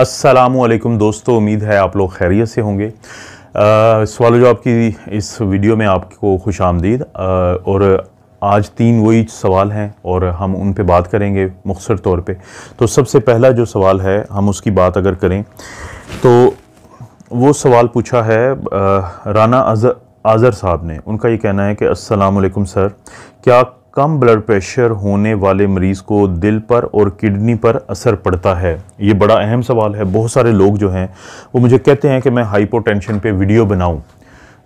असलकुम दोस्तों उम्मीद है आप लोग खैरियत से होंगे सवाल जवाब की इस वीडियो में आपको खुश आमदीद और आज तीन वही सवाल हैं और हम उन पे बात करेंगे मुख्तर तौर पे तो सबसे पहला जो सवाल है हम उसकी बात अगर करें तो वो सवाल पूछा है राना अजर आज़र साहब ने उनका ये कहना है कि अस्सलाम सर क्या कम ब्लड प्रेशर होने वाले मरीज़ को दिल पर और किडनी पर असर पड़ता है ये बड़ा अहम सवाल है बहुत सारे लोग जो हैं वो मुझे कहते हैं कि मैं हाइपोटेंशन पे वीडियो बनाऊं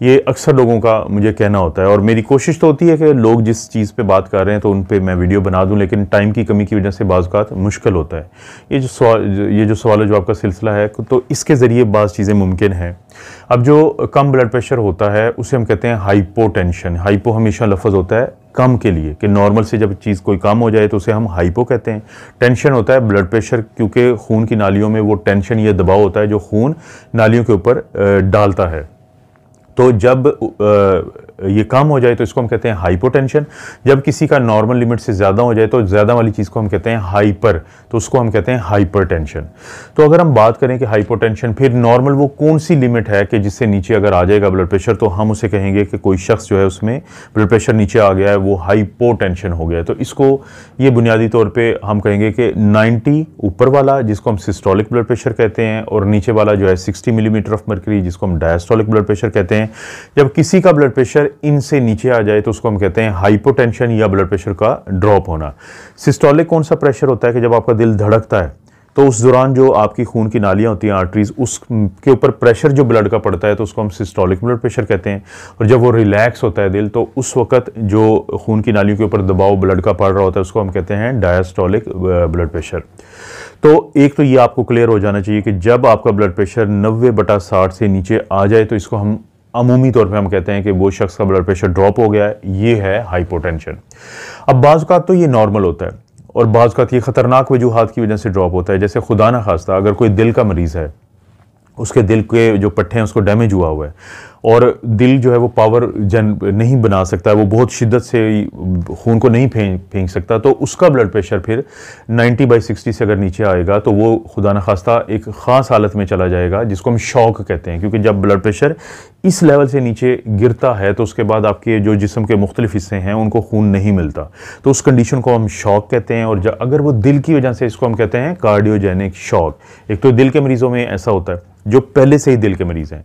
ये अक्सर लोगों का मुझे कहना होता है और मेरी कोशिश तो होती है कि लोग जिस चीज़ पे बात कर रहे हैं तो उन पर मैं वीडियो बना दूँ लेकिन टाइम की कमी की वजह से बाज़ात मुश्किल होता है ये जो सवाल ये जो सवाल जो आपका सिलसिला है तो इसके ज़रिए बाज़ चीज़ें मुमकिन हैं अब जो कम ब्लड प्रेशर होता है उसे हम कहते हैं हाइपोटेंशन हाइपो हमेशा लफज होता है कम के लिए कि नॉर्मल से जब चीज़ कोई कम हो जाए तो उसे हम हाइपो कहते हैं टेंशन होता है ब्लड प्रेशर क्योंकि खून की नालियों में वो टेंशन या दबाव होता है जो खून नालियों के ऊपर डालता है तो जब ये कम हो जाए तो इसको हम कहते हैं हाइपोटेंशन जब किसी का नॉर्मल लिमिट से ज़्यादा हो जाए तो ज़्यादा वाली चीज़ को हम कहते हैं हाइपर तो उसको हम कहते हैं हाइपरटेंशन तो अगर हम बात करें कि हाइपोटेंशन फिर नॉर्मल वो कौन सी लिमिट है कि जिससे नीचे अगर आ जाएगा ब्लड प्रेशर तो हम उसे कहेंगे कि कोई शख्स जो है उसमें ब्लड प्रेशर नीचे आ गया है वो हाइपो हो गया है तो इसको ये बुनियादी तौर पर हम कहेंगे कि नाइन्टी ऊपर वाला जिसको हम सिस्टोलिक ब्लड प्रेशर कहते हैं और नीचे वाला जो है सिक्सटी मिलीमीटर ऑफ मर्करी जिसको हम डायस्टोलिक ब्लड प्रेशर कहते हैं जब किसी का ब्लड प्रेशर इनसे नीचे आ जाए तो उसको हम कहते हैं हाइपोटेंशन या ब्लड प्रेशर का ड्रॉप होना सिस्टोलिक कौन सा प्रेशर होता है कि जब आपका दिल धड़कता है तो उस दौरान जो आपकी खून की नालियाँ होती हैं आर्टरीज उसके ऊपर प्रेशर जो ब्लड का पड़ता है तो उसको हम सिस्टोलिक ब्लड प्रेशर कहते हैं और जब वो रिलैक्स होता है दिल तो उस वक्त जो खून की नालियों के ऊपर दबाव ब्लड का पड़ रहा होता है उसको हम कहते हैं डायस्टोलिक ब्लड प्रेशर तो एक तो ये आपको क्लियर हो जाना चाहिए कि जब आपका ब्लड प्रेशर नब्बे बटा साठ से नीचे आ जाए तो इसको हम अमूमी तौर पे हम कहते हैं कि वो शख्स का ब्लड प्रेशर ड्रॉप हो गया है ये है हाइपोटेंशन अब बाज़ का तो ये नॉर्मल होता है और बाज़ का ये ख़तरनाक वजूहत की वजह से ड्रॉप होता है जैसे खुदा ना खास्ता अगर कोई दिल का मरीज़ है उसके दिल के जो पट्टे हैं उसको डैमेज हुआ हुआ है और दिल जो है वो पावर जन नहीं बना सकता वो बहुत शिद्दत से खून को नहीं फेंक फेंक सकता तो उसका ब्लड प्रेशर फिर 90 बाई 60 से अगर नीचे आएगा तो वो खुदा न खास्ता एक ख़ास हालत में चला जाएगा जिसको हम शौक कहते हैं क्योंकि जब ब्लड प्रेशर इस लेवल से नीचे गिरता है तो उसके बाद आपके जो जिसम के मुख्तलिफ हिस्से हैं उनको खून नहीं मिलता तो उस कंडीशन को हम शौक कहते हैं और अगर वो दिल की वजह से इसको हम कहते हैं कार्डियोजेनिक शौक एक तो दिल के मरीज़ों में ऐसा होता है जो पहले से ही दिल के मरीज़ हैं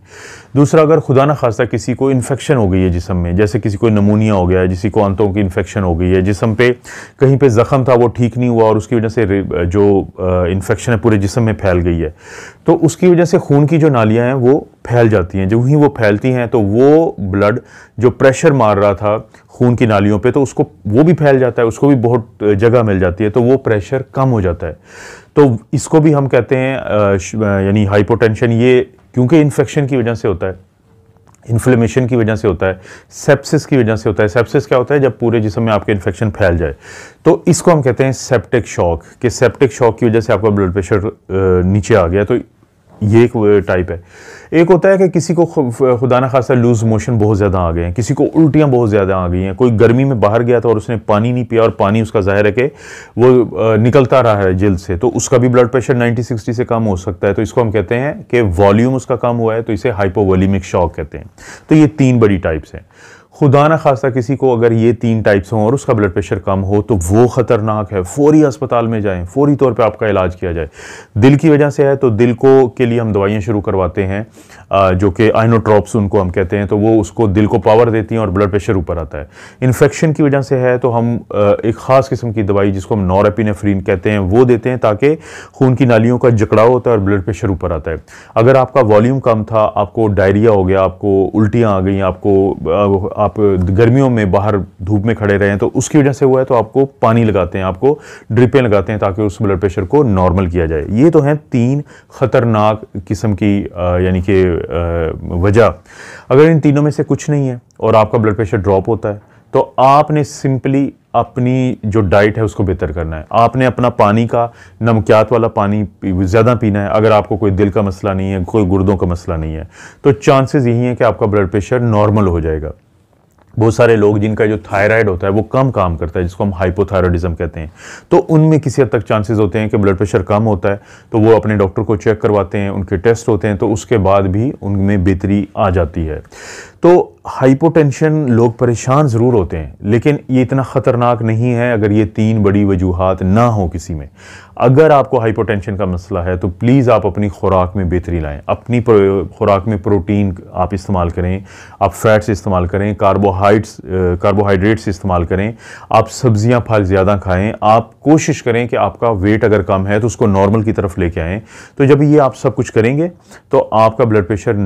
दूसरा अगर खुदा खुदा न खासा किसी को इन्फेक्शन हो गई है जिसम में जैसे किसी को नमूनिया हो गया है किसी को अंतों की इन्फेक्शन हो गई है जिसम पे कहीं पे ज़ख़म था वो ठीक नहीं हुआ और उसकी वजह से जो इन्फेक्शन है पूरे जिसम में फैल गई है तो उसकी वजह से खून की जो नालियाँ हैं वो फैल जाती हैं जब ही वो फैलती हैं तो वो ब्लड जो प्रेशर मार रहा था खून की नालियों पे तो उसको वो भी फैल जाता है उसको भी बहुत जगह मिल जाती है तो वो प्रेशर कम हो जाता है तो इसको भी हम कहते हैं यानी हाइपोटेंशन ये क्योंकि इन्फेक्शन की वजह से होता है इन्फ्लेमेशन की वजह से होता है सेप्सिस की वजह से होता है सेप्सिस क्या होता है जब पूरे जिसम में आपके इन्फेक्शन फैल जाए तो इसको हम कहते हैं सेप्टिक शॉक कि सेप्टिक शॉक की वजह से आपका ब्लड प्रेशर नीचे आ गया तो ये एक टाइप है एक होता है कि किसी को खुदा ना खासा लूज़ मोशन बहुत ज़्यादा आ गए हैं किसी को उल्टियाँ बहुत ज़्यादा आ गई हैं कोई गर्मी में बाहर गया था और उसने पानी नहीं पिया और पानी उसका ज़ाहिर है कि वो निकलता रहा है जल्द से तो उसका भी ब्लड प्रेशर 90 60 से कम हो सकता है तो इसको हम कहते हैं कि वॉल्यूम उसका कम हुआ है तो इसे हाइपोवलीमिक शॉक कहते हैं तो ये तीन बड़ी टाइप्स हैं खुदा न खासा किसी को अगर ये तीन टाइप्स हों और उसका ब्लड प्रेशर कम हो तो वो ख़तरनाक है फौरी अस्पताल में जाएं फौरी तौर पे आपका इलाज किया जाए दिल की वजह से है तो दिल को के लिए हम दवाइयाँ शुरू करवाते हैं जो कि आइनोट्रॉप्स उनको हम कहते हैं तो वो उसको दिल को पावर देती हैं और ब्लड प्रेशर ऊपर आता है इन्फेक्शन की वजह से है तो हम एक ख़ास किस्म की दवाई जिसको हम नॉरेपिनेफ्रीन कहते हैं वो देते हैं ताकि खून की नालियों का जकड़ाव होता है और ब्लड प्रेशर ऊपर आता है अगर आपका वॉल्यूम कम था आपको डायरिया हो गया आपको उल्टियाँ आ गई आपको आप गर्मियों में बाहर धूप में खड़े रहें तो उसकी वजह से हुआ है तो आपको पानी लगाते हैं आपको ड्रिपें लगाते हैं ताकि उस ब्लड प्रेशर को नॉर्मल किया जाए ये तो हैं तीन ख़तरनाक किस्म की यानी कि वजह अगर इन तीनों में से कुछ नहीं है और आपका ब्लड प्रेशर ड्रॉप होता है तो आपने सिंपली अपनी जो डाइट है उसको बेहतर करना है आपने अपना पानी का नमकियात वाला पानी ज़्यादा पीना है अगर आपको कोई दिल का मसला नहीं है कोई गुर्दों का मसला नहीं है तो चांसेस यही हैं कि आपका ब्लड प्रेशर नॉर्मल हो जाएगा बहुत सारे लोग जिनका जो थायराइड होता है वो कम काम करता है जिसको हम हाइपोथायरॉयडिज्म कहते हैं तो उनमें किसी हद तक चांसेस होते हैं कि ब्लड प्रेशर कम होता है तो वो अपने डॉक्टर को चेक करवाते हैं उनके टेस्ट होते हैं तो उसके बाद भी उनमें बेहतरी आ जाती है तो हाइपोटेंशन लोग परेशान ज़रूर होते हैं लेकिन ये इतना ख़तरनाक नहीं है अगर ये तीन बड़ी वजूहत ना हो किसी में अगर आपको हाइपोटेंशन का मसला है तो प्लीज़ आप अपनी खुराक में बेहतरी लाएं अपनी खुराक में प्रोटीन आप इस्तेमाल करें आप फैट्स इस्तेमाल करें कार्बोहाइड्स कार्बोहाइड्रेट्स इस्तेमाल करें आप सब्जियां फल ज़्यादा खाएं आप कोशिश करें कि आपका वेट अगर कम है तो उसको नॉर्मल की तरफ लेके आएँ तो जब ये आप सब कुछ करेंगे तो आपका ब्लड प्रेशर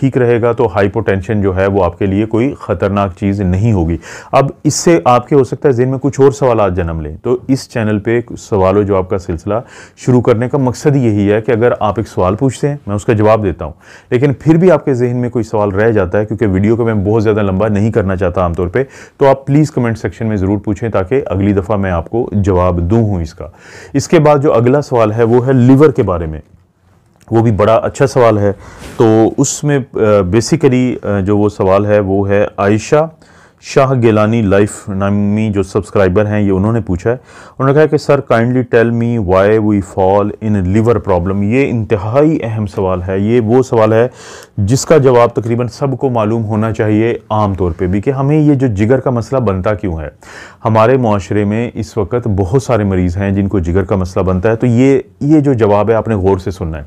ठीक रहेगा तो हाइपोटेंशन जो है वो आपके लिए कोई ख़तरनाक चीज़ नहीं होगी अब इससे आपके हो सकता है जिन में कुछ और सवाल जन्म लें तो इस चैनल पर सवालों जो आपका सिलसिला सिलसिला शुरू करने का मकसद यही है कि अगर आप एक सवाल पूछते हैं मैं उसका जवाब देता हूँ लेकिन फिर भी आपके जहन में कोई सवाल रह जाता है क्योंकि वीडियो को मैं बहुत ज़्यादा लंबा नहीं करना चाहता आमतौर पर तो आप प्लीज़ कमेंट सेक्शन में ज़रूर पूछें ताकि अगली दफ़ा मैं आपको जवाब दूँ हूँ इसका इसके बाद जो अगला सवाल है वो है लीवर के बारे में वो भी बड़ा अच्छा सवाल है तो उसमें बेसिकली जो वो सवाल है वो है आयशा शाह गिलानी लाइफ नामी जो सब्सक्राइबर हैं ये उन्होंने पूछा है उन्होंने कहा कि sir kindly tell me why we fall in liver problem ये इंतहाई अहम सवाल है ये वो सवाल है जिसका जवाब तकरीबन सबको मालूम होना चाहिए आम तौर पे भी कि हमें ये जो जिगर का मसला बनता क्यों है हमारे माशरे में इस वक्त बहुत सारे मरीज़ हैं जिनको जिगर का मसला बनता है तो ये ये जो जवाब है आपने गौर से सुनना है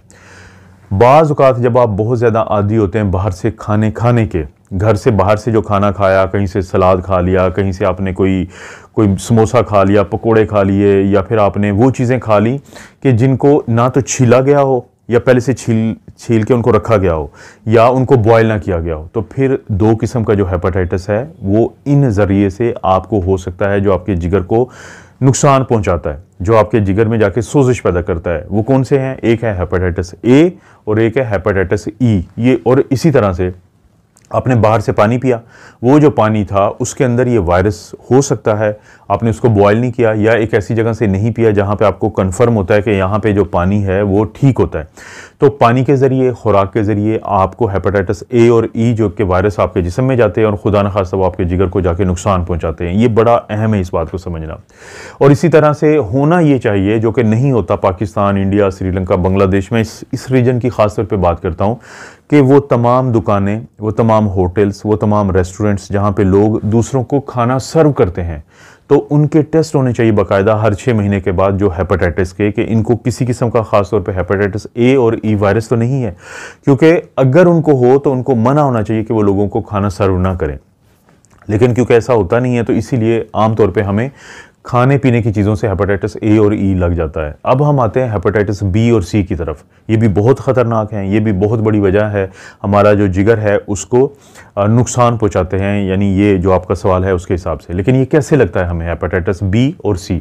बाज़ जब आप बहुत ज़्यादा आदि होते हैं बाहर से खाने खाने के घर से बाहर से जो खाना खाया कहीं से सलाद खा लिया कहीं से आपने कोई कोई समोसा खा लिया पकोड़े खा लिए या फिर आपने वो चीज़ें खा ली कि जिनको ना तो छीला गया हो या पहले से छील छील के उनको रखा गया हो या उनको बॉयल ना किया गया हो तो फिर दो किस्म का जो हेपाटाइटिस है वो इन ज़रिए से आपको हो सकता है जो आपके जिगर को नुकसान पहुंचाता है जो आपके जिगर में जाके सोजिश पैदा करता है वो कौन से हैं एक है हेपाटाइटिस ए और एक है हेपाटाइटिस ई e। ये और इसी तरह से आपने बाहर से पानी पिया वो जो पानी था उसके अंदर ये वायरस हो सकता है आपने उसको बॉयल नहीं किया या एक ऐसी जगह से नहीं पिया जहाँ पे आपको कन्फर्म होता है कि यहाँ पे जो पानी है वो ठीक होता है तो पानी के ज़रिए खुराक के ज़रिए आपको हेपेटाइटिस ए और ई e जो कि वायरस आपके जिसम में जाते हैं और खुदा न खासा वो आपके जिगर को जाके नुकसान पहुँचाते हैं ये बड़ा अहम है इस बात को समझना और इसी तरह से होना ये चाहिए जो कि नहीं होता पाकिस्तान इंडिया श्रीलंका बांग्लादेश में इस इस रीजन की खासतौर पर बात करता हूँ कि वो तमाम दुकानें वो तमाम होटल्स वो तमाम रेस्टोरेंट्स जहाँ पे लोग दूसरों को खाना सर्व करते हैं तो उनके टेस्ट होने चाहिए बाकायदा हर छः महीने के बाद जो हेपेटाइटिस के कि इनको किसी किस्म का ख़ास तौर पे हेपेटाइटिस ए और ई वायरस तो नहीं है क्योंकि अगर उनको हो तो उनको मना होना चाहिए कि वो लोगों को खाना सर्व ना करें लेकिन क्योंकि ऐसा होता नहीं है तो इसीलिए आमतौर पे हमें खाने पीने की चीज़ों से हेपेटाइटिस ए और ई e लग जाता है अब हम आते हैं हेपेटाइटिस बी और सी की तरफ ये भी बहुत ख़तरनाक हैं ये भी बहुत बड़ी वजह है हमारा जो जिगर है उसको नुकसान पहुंचाते हैं यानी ये जो आपका सवाल है उसके हिसाब से लेकिन ये कैसे लगता है हमें हेपेटाइटिस बी और सी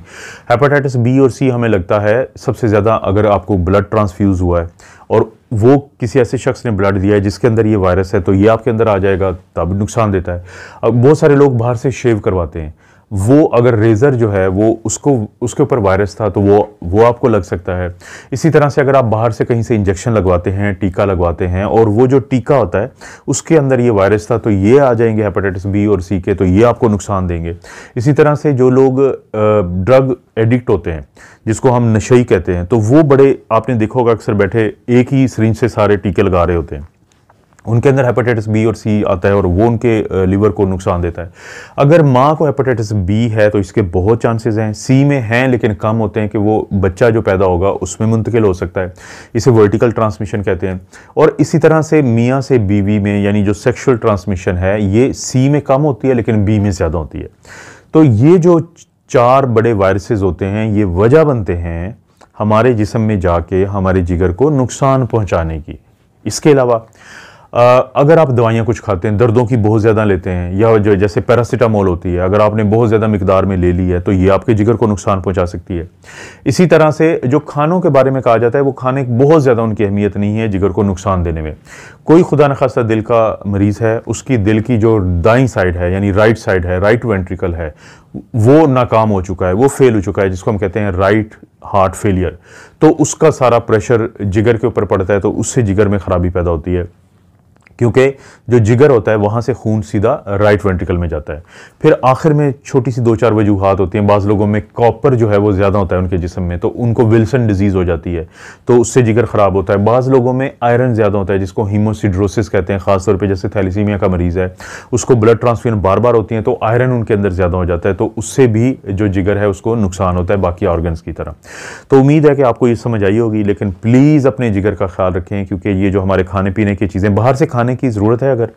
हेपेटाइटिस बी और सी हमें लगता है सबसे ज़्यादा अगर आपको ब्लड ट्रांसफ्यूज़ हुआ है और वो किसी ऐसे शख्स ने ब्लड दिया है जिसके अंदर ये वायरस है तो ये आपके अंदर आ जाएगा तब नुकसान देता है अब बहुत सारे लोग बाहर से शेव करवाते हैं वो अगर रेज़र जो है वो उसको उसके ऊपर वायरस था तो वो वो आपको लग सकता है इसी तरह से अगर आप बाहर से कहीं से इंजेक्शन लगवाते हैं टीका लगवाते हैं और वो जो टीका होता है उसके अंदर ये वायरस था तो ये आ जाएंगे हेपेटाइटिस बी और सी के तो ये आपको नुकसान देंगे इसी तरह से जो लोग ड्रग एडिक्ट होते हैं जिसको हम नशई कहते हैं तो वो बड़े आपने देखा होगा अक्सर बैठे एक ही सरिंज से सारे टीके लगा रहे होते हैं उनके अंदर हेपेटाइटिस बी और सी आता है और वो उनके लीवर को नुकसान देता है अगर माँ को हेपेटाइटिस बी है तो इसके बहुत चांसेस हैं सी में हैं लेकिन कम होते हैं कि वो बच्चा जो पैदा होगा उसमें मुंतकिल हो सकता है इसे वर्टिकल ट्रांसमिशन कहते हैं और इसी तरह से मियाँ से बीवी में यानी जो सेक्शुअल ट्रांसमिशन है ये सी में कम होती है लेकिन बी में ज़्यादा होती है तो ये जो चार बड़े वायरसेज होते हैं ये वजह बनते हैं हमारे जिसम में जाके हमारे जिगर को नुकसान पहुँचाने की इसके अलावा अगर आप दवाइयाँ कुछ खाते हैं दर्दों की बहुत ज़्यादा लेते हैं या जो जैसे पैरासीटामोल होती है अगर आपने बहुत ज़्यादा मकदार में ले ली है तो ये आपके जिगर को नुकसान पहुँचा सकती है इसी तरह से जो खानों के बारे में कहा जाता है वो खाने बहुत ज़्यादा उनकी अहमियत नहीं है जिगर को नुकसान देने में कोई खुदा नखास्ता दिल का मरीज़ है उसकी दिल की जो दाई साइड है यानी राइट साइड है राइट वेंट्रिकल है वो नाकाम हो चुका है वो फेल हो चुका है जिसको हम कहते हैं राइट हार्ट फेलियर तो उसका सारा प्रेशर जिगर के ऊपर पड़ता है तो उससे जिगर में ख़राबी पैदा होती है क्योंकि जो जिगर होता है वहाँ से खून सीधा राइट वेंट्रिकल में जाता है फिर आखिर में छोटी सी दो चार वजूहत होती हैं बाज़ लोगों में कॉपर जो है वो ज़्यादा होता है उनके जिसम में तो उनको विल्सन डिजीज़ हो जाती है तो उससे जिगर ख़राब होता है बाज़ लोगों में आयरन ज़्यादा होता है जिसको हीमोसिड्रोसिस कहते हैं खासतौर पर जैसे थैलीसीमिया का मरीज़ है उसको ब्लड ट्रांसफ्यूजन बार बार होती हैं तो आयरन उनके अंदर ज़्यादा हो जाता है तो उससे भी जो जिगर है उसको नुकसान होता है बाकी ऑर्गन्स की तरह तो उम्मीद है कि आपको ये समझ आई होगी लेकिन प्लीज़ अपने जिगर का ख्याल रखें क्योंकि ये जो हमारे खाने पीने की चीज़ें बाहर से खाने खाने की ज़रूरत है अगर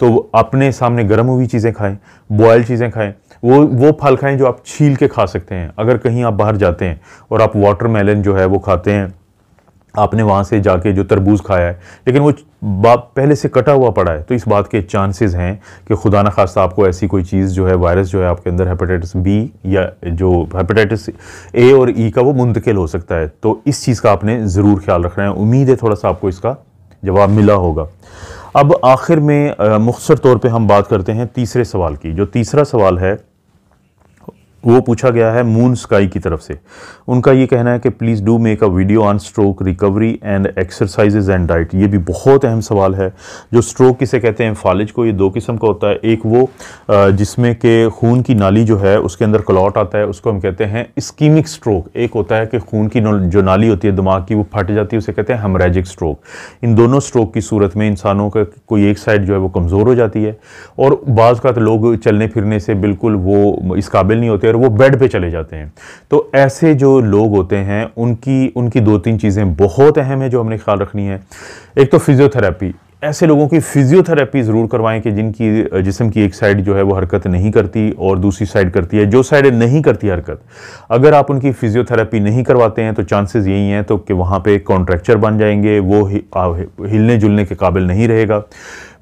तो अपने सामने गर्म हुई चीज़ें खाएं बॉयल चीज़ें खाएं वो वो फल खाएं जो आप छील के खा सकते हैं अगर कहीं आप बाहर जाते हैं और आप वाटरमेलन जो है वो खाते हैं आपने वहाँ से जाके जो तरबूज खाया है लेकिन वो बाप पहले से कटा हुआ पड़ा है तो इस बात के चांसेस हैं कि खुदा न खास्ता आपको ऐसी कोई चीज़ जो है वायरस जो है आपके अंदर हेपेटाइटिस बी या जो हेपेटाइटिस ए और ई e का वो मुंतकिल हो सकता है तो इस चीज़ का आपने ज़रूर ख्याल रखना है उम्मीद है थोड़ा सा आपको इसका जवाब मिला होगा अब आखिर में मुख्तर तौर पे हम बात करते हैं तीसरे सवाल की जो तीसरा सवाल है वो पूछा गया है मून स्काई की तरफ से उनका ये कहना है कि please do make a video on stroke recovery and exercises and diet ये भी बहुत अहम सवाल है जो स्ट्रोक किसे कहते हैं फालिज को ये दो किस्म का होता है एक वो जिसमें कि खून की नाली जो है उसके अंदर क्लॉट आता है उसको हम कहते हैं स्कीमिक स्ट्रोक एक होता है कि खून की जो नाली होती है दिमाग की वो फट जाती है उसे कहते हैं हमरेजिक स्ट्रोक इन दोनों स्ट्रोक की सूरत में इंसानों का कोई एक साइड जो है वो कमज़ोर हो जाती है और बाज़ का लोग चलने फिरने से बिल्कुल वो इस काबिल नहीं होते अंदर वो बेड पे चले जाते हैं तो ऐसे जो लोग होते हैं उनकी उनकी दो तीन चीज़ें बहुत अहम है जो हमने ख्याल रखनी है एक तो फिज़ियोथेरेपी ऐसे लोगों की फिजियोथेरेपी ज़रूर करवाएं कि जिनकी जिसम की एक साइड जो है वो हरकत नहीं करती और दूसरी साइड करती है जो साइड नहीं करती हरकत अगर आप उनकी फिजियोथेरेपी नहीं करवाते हैं तो चांसेस यही हैं तो कि वहाँ पे कॉन्ट्रैक्चर बन जाएंगे वो हिलने जुलने के काबिल नहीं रहेगा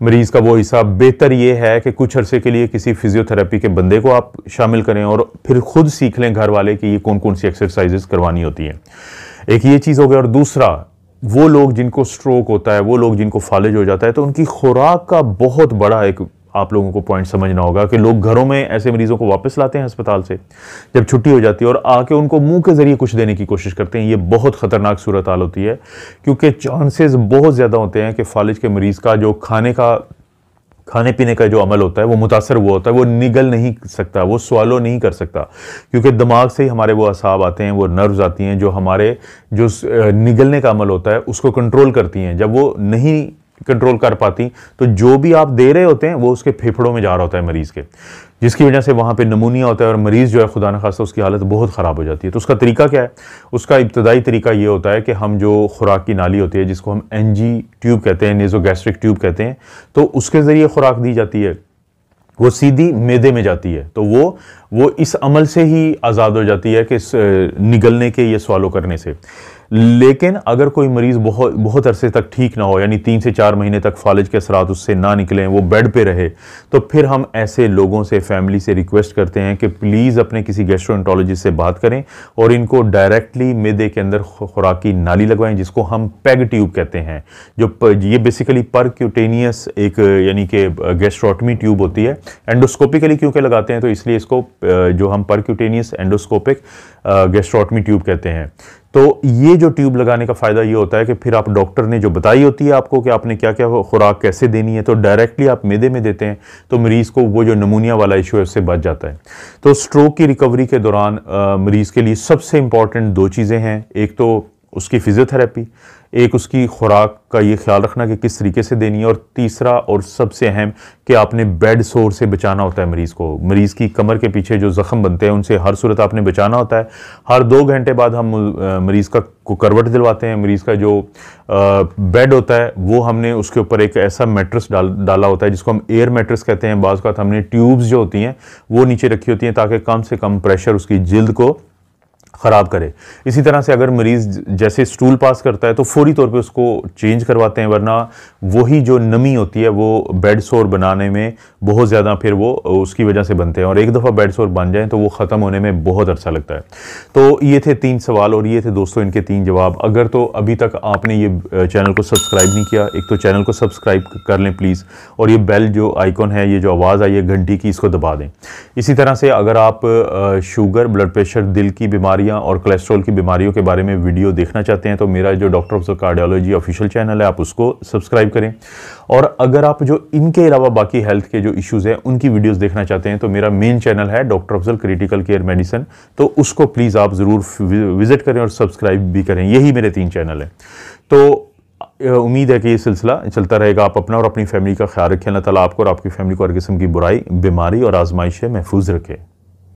मरीज़ का वो हिसाब बेहतर ये है कि कुछ अरसे के लिए किसी फिजियोथेरेपी के बंदे को आप शामिल करें और फिर खुद सीख लें घर वाले कि ये कौन कौन सी एक्सरसाइज़ करवानी होती हैं एक ये चीज़ हो गया और दूसरा वो लोग जिनको स्ट्रोक होता है वो लोग जिनको फालिज हो जाता है तो उनकी खुराक का बहुत बड़ा एक आप लोगों को पॉइंट समझना होगा कि लोग घरों में ऐसे मरीजों को वापस लाते हैं अस्पताल से जब छुट्टी हो जाती है और आके उनको मुंह के ज़रिए कुछ देने की कोशिश करते हैं ये बहुत ख़तरनाक सूरत हाल होती है क्योंकि चांसेस बहुत ज़्यादा होते हैं कि फालिज के मरीज़ का जो खाने का खाने पीने का जो अमल होता है वो मुतासर हुआ होता है वो निगल नहीं सकता वो सवालो नहीं कर सकता क्योंकि दिमाग से ही हमारे वो असाब आते हैं वो नर्व्स आती हैं जो हमारे जो निगलने का अमल होता है उसको कंट्रोल करती हैं जब वो नहीं कंट्रोल कर पाती तो जो भी आप दे रहे होते हैं वो उसके फेफड़ों में जा रहा होता है मरीज़ के जिसकी वजह से वहाँ पे नमूनिया होता है और मरीज़ जो है खुदा न खासा उसकी हालत बहुत ख़राब हो जाती है तो उसका तरीका क्या है उसका इब्तदाई तरीका ये होता है कि हम जो खुराक की नाली होती है जिसको हम एन ट्यूब कहते हैं नेजो गैस्ट्रिक ट्यूब कहते हैं तो उसके ज़रिए खुराक दी जाती है वो सीधी मैदे में जाती है तो वो वो इस अमल से ही आज़ाद हो जाती है कि निगलने के या सवालों करने से लेकिन अगर कोई मरीज़ बहुत बहुत अरसे तक ठीक ना हो यानी तीन से चार महीने तक फालिज के असरात उससे ना निकलें वो बेड पे रहे तो फिर हम ऐसे लोगों से फैमिली से रिक्वेस्ट करते हैं कि प्लीज़ अपने किसी गैस्ट्रोएंटोलॉजिस्ट से बात करें और इनको डायरेक्टली मैदे के अंदर खुराकी नाली लगवाएं जिसको हम पैग ट्यूब कहते हैं जो ये बेसिकली पर क्यूटेनियस एक यानी कि गैस्ट्रोटमी ट्यूब होती है एंडोस्कोपिकली क्योंकि लगाते हैं तो इसलिए इसको जो हम पर क्यूटेनियस एंडोस्कोपिक गेस्ट्रोटमी ट्यूब कहते हैं तो ये जो ट्यूब लगाने का फ़ायदा ये होता है कि फिर आप डॉक्टर ने जो बताई होती है आपको कि आपने क्या क्या खुराक कैसे देनी है तो डायरेक्टली आप मेदे में देते हैं तो मरीज़ को वो जो नमूनिया वाला इशू है उससे बच जाता है तो स्ट्रोक की रिकवरी के दौरान मरीज़ के लिए सबसे इम्पॉर्टेंट दो चीज़ें हैं एक तो उसकी फ़िज़ियोथेरेपी एक उसकी खुराक का ये ख्याल रखना कि किस तरीके से देनी है और तीसरा और सबसे अहम कि आपने बेड शोर से बचाना होता है मरीज़ को मरीज़ की कमर के पीछे जो ज़ख़म बनते हैं उनसे हर सूरत आपने बचाना होता है हर दो घंटे बाद हम मरीज़ का को करवट दिलवाते हैं मरीज़ का जो बेड होता है वो हमने उसके ऊपर एक ऐसा मेट्रस डाल डाला होता है जिसको हम एयर मेट्रस कहते हैं बाज़ हमने ट्यूब्स जो होती हैं वो नीचे रखी होती हैं ताकि कम से कम प्रेशर उसकी जल्द को ख़राब करे इसी तरह से अगर मरीज़ जैसे स्टूल पास करता है तो फौरी तौर पे उसको चेंज करवाते हैं वरना वही जो नमी होती है वो बेड शोर बनाने में बहुत ज़्यादा फिर वो उसकी वजह से बनते हैं और एक दफ़ा बेड सोर बन जाए तो वो ख़त्म होने में बहुत अच्छा लगता है तो ये थे तीन सवाल और ये थे दोस्तों इनके तीन जवाब अगर तो अभी तक आपने ये चैनल को सब्सक्राइब नहीं किया एक तो चैनल को सब्सक्राइब कर लें प्लीज़ और ये बेल जो आइकॉन है ये जो आवाज़ आई है घंटी की इसको दबा दें इसी तरह से अगर आप शुगर ब्लड प्रेशर दिल की बीमारियाँ बीमारियां और कोलेस्ट्रॉल की बीमारियों के बारे में वीडियो देखना चाहते हैं तो मेरा जो doctor of cardiology official channel है आप उसको सब्सक्राइब करें और अगर आप जो इनके अलावा बाकी हेल्थ के जो इश्यूज़ हैं उनकी वीडियोज़ देखना चाहते हैं तो मेरा मेन चैनल है doctor Afzal critical care medicine तो उसको प्लीज़ आप ज़रूर विज़िट करें और सब्सक्राइब भी करें यही मेरे तीन चैनल हैं तो उम्मीद है कि ये सिलसिला चलता रहेगा आप अपना और अपनी फैमिली का ख्याल रखें अल्लाह ताला आपको और आपकी फैमिली को हर किस्म की बुराई बीमारी और आजमाइश से महफूज रखें